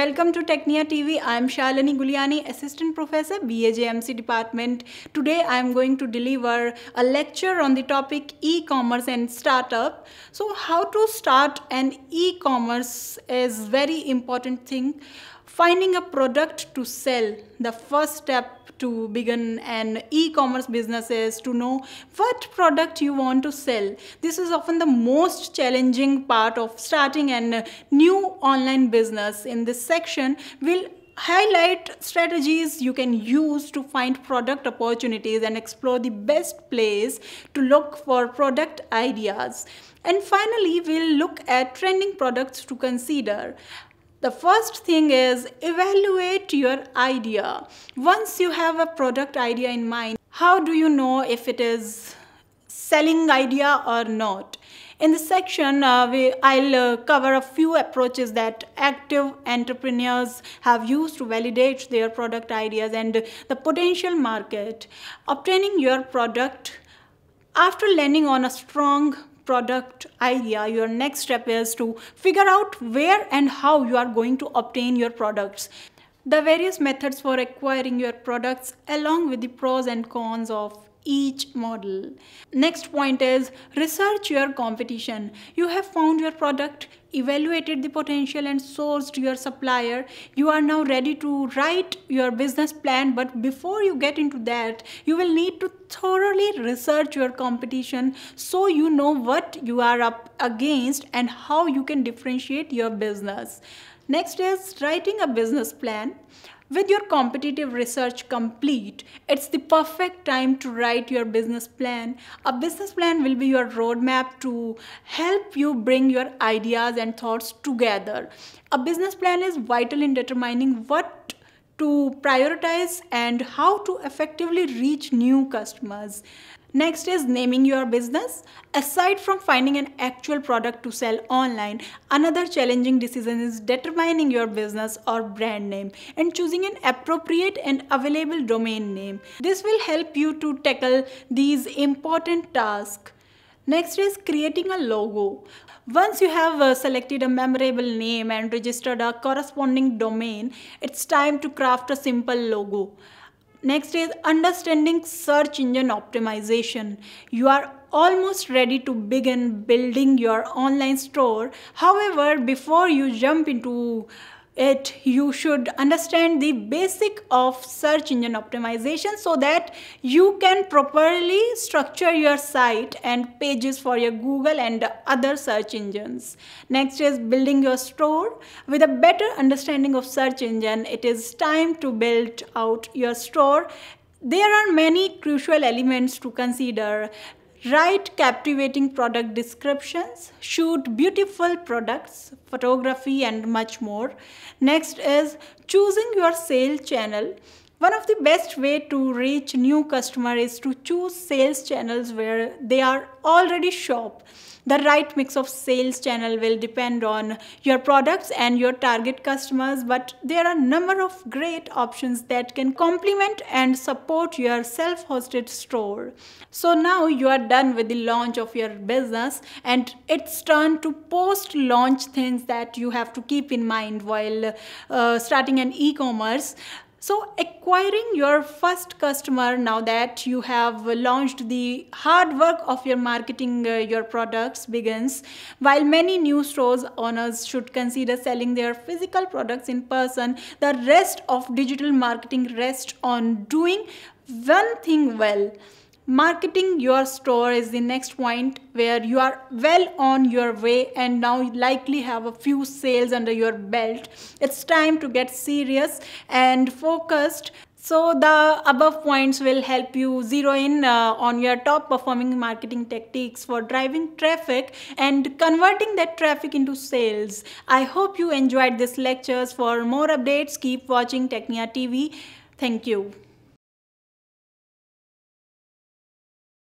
Welcome to Technia TV. I am Shalini Guliani, Assistant Professor, BAJMC Department. Today I am going to deliver a lecture on the topic e-commerce and startup. So how to start an e-commerce is very important thing Finding a product to sell, the first step to begin an e-commerce business is to know what product you want to sell. This is often the most challenging part of starting a uh, new online business. In this section, we'll highlight strategies you can use to find product opportunities and explore the best place to look for product ideas. And finally, we'll look at trending products to consider. The first thing is evaluate your idea. Once you have a product idea in mind, how do you know if it is selling idea or not? In this section, uh, we, I'll uh, cover a few approaches that active entrepreneurs have used to validate their product ideas and the potential market. Obtaining your product after landing on a strong product idea, your next step is to figure out where and how you are going to obtain your products. The various methods for acquiring your products along with the pros and cons of each model. Next point is research your competition. You have found your product, evaluated the potential and sourced your supplier you are now ready to write your business plan but before you get into that you will need to thoroughly research your competition so you know what you are up against and how you can differentiate your business next is writing a business plan with your competitive research complete, it's the perfect time to write your business plan. A business plan will be your roadmap to help you bring your ideas and thoughts together. A business plan is vital in determining what to prioritize and how to effectively reach new customers. Next is naming your business. Aside from finding an actual product to sell online, another challenging decision is determining your business or brand name and choosing an appropriate and available domain name. This will help you to tackle these important tasks. Next is creating a logo. Once you have uh, selected a memorable name and registered a corresponding domain, it's time to craft a simple logo. Next is understanding search engine optimization. You are almost ready to begin building your online store. However, before you jump into it you should understand the basic of search engine optimization so that you can properly structure your site and pages for your google and other search engines next is building your store with a better understanding of search engine it is time to build out your store there are many crucial elements to consider Write captivating product descriptions, shoot beautiful products, photography and much more. Next is choosing your sale channel. One of the best way to reach new customer is to choose sales channels where they are already shop. The right mix of sales channel will depend on your products and your target customers, but there are number of great options that can complement and support your self-hosted store. So now you are done with the launch of your business and it's turn to post-launch things that you have to keep in mind while uh, starting an e-commerce. So acquiring your first customer now that you have launched the hard work of your marketing uh, your products begins while many new stores owners should consider selling their physical products in person the rest of digital marketing rests on doing one thing well marketing your store is the next point where you are well on your way and now likely have a few sales under your belt it's time to get serious and focused so the above points will help you zero in uh, on your top performing marketing tactics for driving traffic and converting that traffic into sales. I hope you enjoyed this lectures. For more updates, keep watching Technia TV. Thank you.